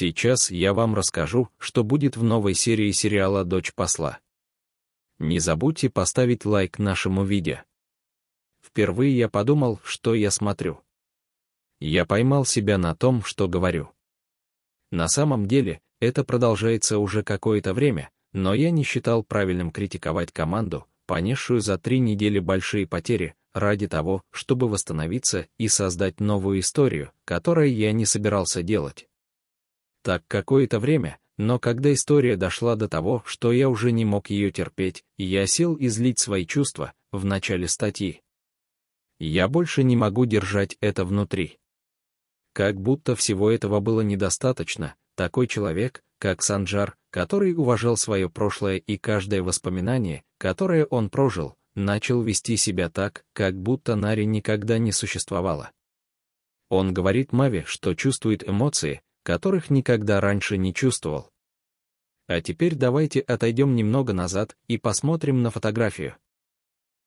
Сейчас я вам расскажу, что будет в новой серии сериала «Дочь посла». Не забудьте поставить лайк нашему видео. Впервые я подумал, что я смотрю. Я поймал себя на том, что говорю. На самом деле, это продолжается уже какое-то время, но я не считал правильным критиковать команду, понесшую за три недели большие потери, ради того, чтобы восстановиться и создать новую историю, которую я не собирался делать так какое-то время, но когда история дошла до того, что я уже не мог ее терпеть, я сел излить свои чувства в начале статьи. Я больше не могу держать это внутри. Как будто всего этого было недостаточно, такой человек, как Санджар, который уважал свое прошлое и каждое воспоминание, которое он прожил, начал вести себя так, как будто Нари никогда не существовало. Он говорит Маве, что чувствует эмоции, которых никогда раньше не чувствовал. А теперь давайте отойдем немного назад и посмотрим на фотографию.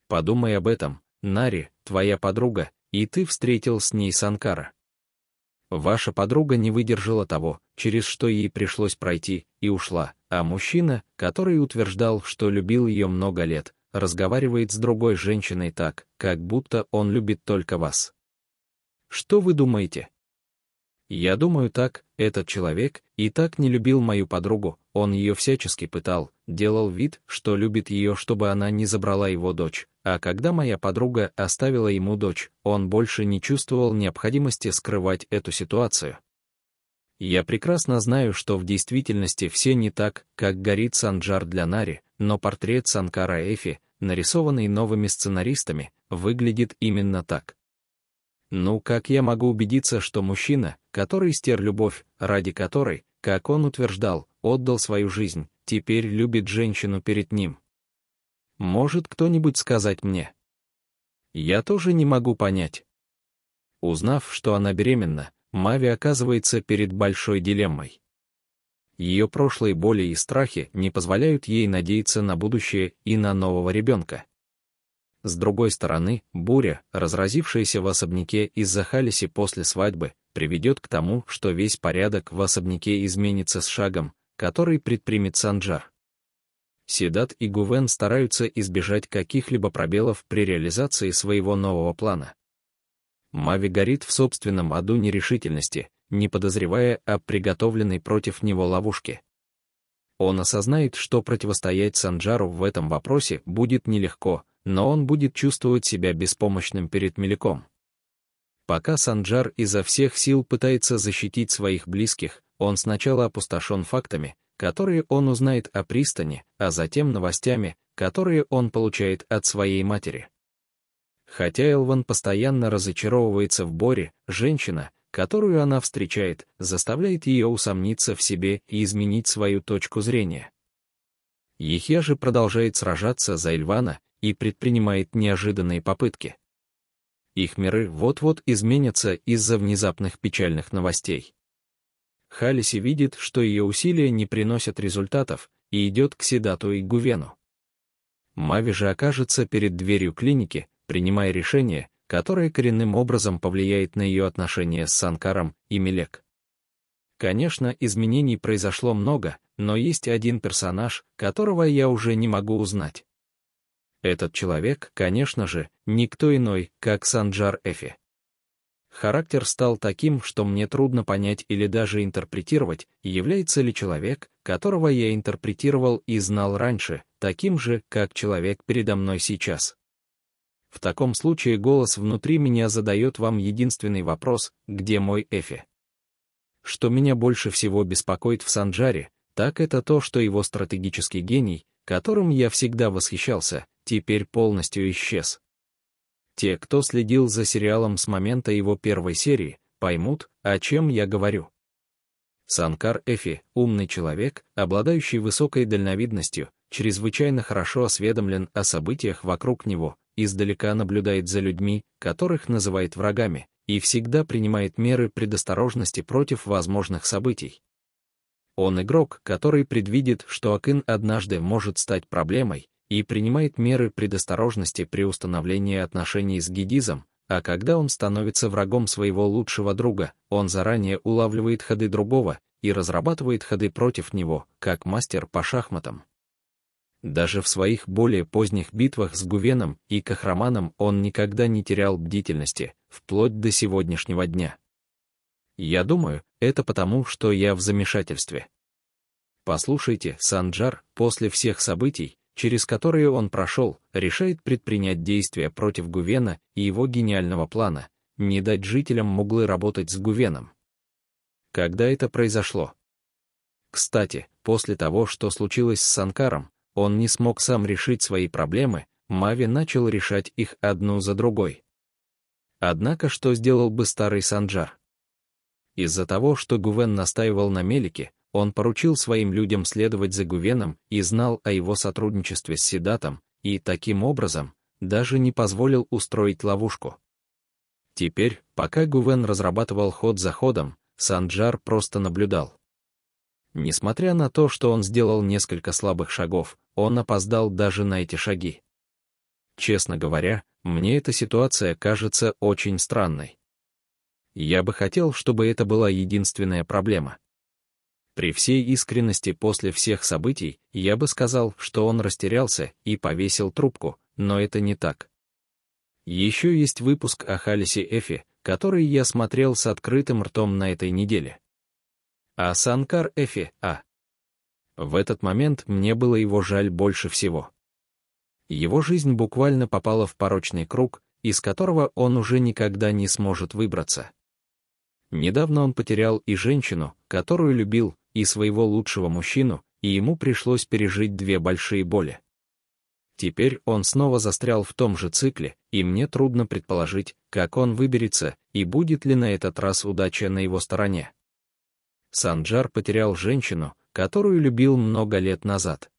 Подумай об этом, Нари, твоя подруга, и ты встретил с ней Санкара. Ваша подруга не выдержала того, через что ей пришлось пройти, и ушла, а мужчина, который утверждал, что любил ее много лет, разговаривает с другой женщиной так, как будто он любит только вас. Что вы думаете? Я думаю так, этот человек и так не любил мою подругу, он ее всячески пытал, делал вид, что любит ее, чтобы она не забрала его дочь. А когда моя подруга оставила ему дочь, он больше не чувствовал необходимости скрывать эту ситуацию. Я прекрасно знаю, что в действительности все не так, как горит Санджар для Нари, но портрет Санкара Эфи, нарисованный новыми сценаристами, выглядит именно так. Ну как я могу убедиться, что мужчина, который стер любовь, ради которой, как он утверждал, отдал свою жизнь, теперь любит женщину перед ним? Может кто-нибудь сказать мне? Я тоже не могу понять. Узнав, что она беременна, Мави оказывается перед большой дилеммой. Ее прошлые боли и страхи не позволяют ей надеяться на будущее и на нового ребенка. С другой стороны, буря, разразившаяся в особняке из-за Халиси после свадьбы, приведет к тому, что весь порядок в особняке изменится с шагом, который предпримет Санджар. Седат и Гувен стараются избежать каких-либо пробелов при реализации своего нового плана. Мави горит в собственном аду нерешительности, не подозревая о приготовленной против него ловушке. Он осознает, что противостоять Санджару в этом вопросе будет нелегко, но он будет чувствовать себя беспомощным перед Меликом. Пока Санджар изо всех сил пытается защитить своих близких, он сначала опустошен фактами, которые он узнает о пристани, а затем новостями, которые он получает от своей матери. Хотя Элван постоянно разочаровывается в Боре, женщина, которую она встречает, заставляет ее усомниться в себе и изменить свою точку зрения. Ехе же продолжает сражаться за Эльвана и предпринимает неожиданные попытки. Их миры вот-вот изменятся из-за внезапных печальных новостей. Халиси видит, что ее усилия не приносят результатов, и идет к Седату и Гувену. Мави же окажется перед дверью клиники, принимая решение, которое коренным образом повлияет на ее отношения с Санкаром и Милек. Конечно, изменений произошло много, но есть один персонаж, которого я уже не могу узнать. Этот человек, конечно же, никто иной, как Санджар Эфи. Характер стал таким, что мне трудно понять или даже интерпретировать, является ли человек, которого я интерпретировал и знал раньше, таким же, как человек передо мной сейчас. В таком случае голос внутри меня задает вам единственный вопрос, где мой Эфи? Что меня больше всего беспокоит в Санджаре, так это то, что его стратегический гений, которым я всегда восхищался, теперь полностью исчез. Те, кто следил за сериалом с момента его первой серии, поймут, о чем я говорю. Санкар Эфи — умный человек, обладающий высокой дальновидностью, чрезвычайно хорошо осведомлен о событиях вокруг него, издалека наблюдает за людьми, которых называет врагами, и всегда принимает меры предосторожности против возможных событий. Он игрок, который предвидит, что Акин однажды может стать проблемой, и принимает меры предосторожности при установлении отношений с Гигизом, а когда он становится врагом своего лучшего друга, он заранее улавливает ходы другого и разрабатывает ходы против него, как мастер по шахматам. Даже в своих более поздних битвах с Гувеном и Кахраманом он никогда не терял бдительности, вплоть до сегодняшнего дня. Я думаю, это потому, что я в замешательстве. Послушайте, Санджар, после всех событий, через которые он прошел, решает предпринять действия против Гувена и его гениального плана — не дать жителям Муглы работать с Гувеном. Когда это произошло? Кстати, после того, что случилось с Санкаром, он не смог сам решить свои проблемы, Мави начал решать их одну за другой. Однако что сделал бы старый Санджар? Из-за того, что Гувен настаивал на Мелике, он поручил своим людям следовать за Гувеном и знал о его сотрудничестве с Седатом, и, таким образом, даже не позволил устроить ловушку. Теперь, пока Гувен разрабатывал ход за ходом, Санджар просто наблюдал. Несмотря на то, что он сделал несколько слабых шагов, он опоздал даже на эти шаги. Честно говоря, мне эта ситуация кажется очень странной. Я бы хотел, чтобы это была единственная проблема. При всей искренности после всех событий я бы сказал, что он растерялся и повесил трубку, но это не так. Еще есть выпуск о Халисе Эфи, который я смотрел с открытым ртом на этой неделе. А Санкар Эфи, а. В этот момент мне было его жаль больше всего. Его жизнь буквально попала в порочный круг, из которого он уже никогда не сможет выбраться. Недавно он потерял и женщину, которую любил, и своего лучшего мужчину, и ему пришлось пережить две большие боли. Теперь он снова застрял в том же цикле, и мне трудно предположить, как он выберется и будет ли на этот раз удача на его стороне. Санджар потерял женщину, которую любил много лет назад.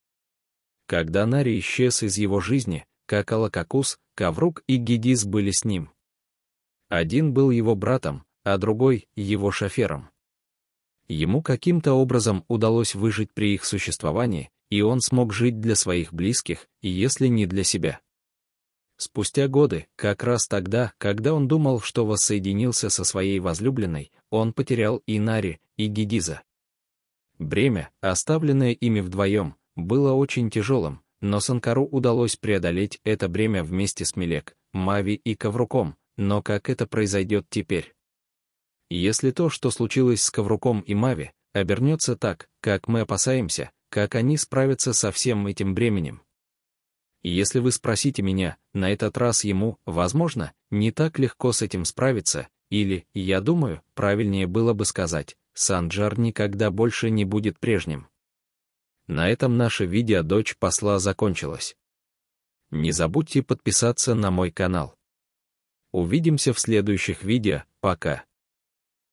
Когда Нари исчез из его жизни, как Алакакус, Каврук и Гедис были с ним. Один был его братом, а другой — его шофером. Ему каким-то образом удалось выжить при их существовании, и он смог жить для своих близких, и если не для себя. Спустя годы, как раз тогда, когда он думал, что воссоединился со своей возлюбленной, он потерял и Нари, и Гедиза. Бремя, оставленное ими вдвоем, было очень тяжелым, но Санкару удалось преодолеть это бремя вместе с Мелек, Мави и Ковруком, но как это произойдет теперь? Если то, что случилось с Ковруком и Мави, обернется так, как мы опасаемся, как они справятся со всем этим бременем. Если вы спросите меня, на этот раз ему, возможно, не так легко с этим справиться, или, я думаю, правильнее было бы сказать, Санджар никогда больше не будет прежним. На этом наше видео «Дочь посла» закончилось. Не забудьте подписаться на мой канал. Увидимся в следующих видео, пока.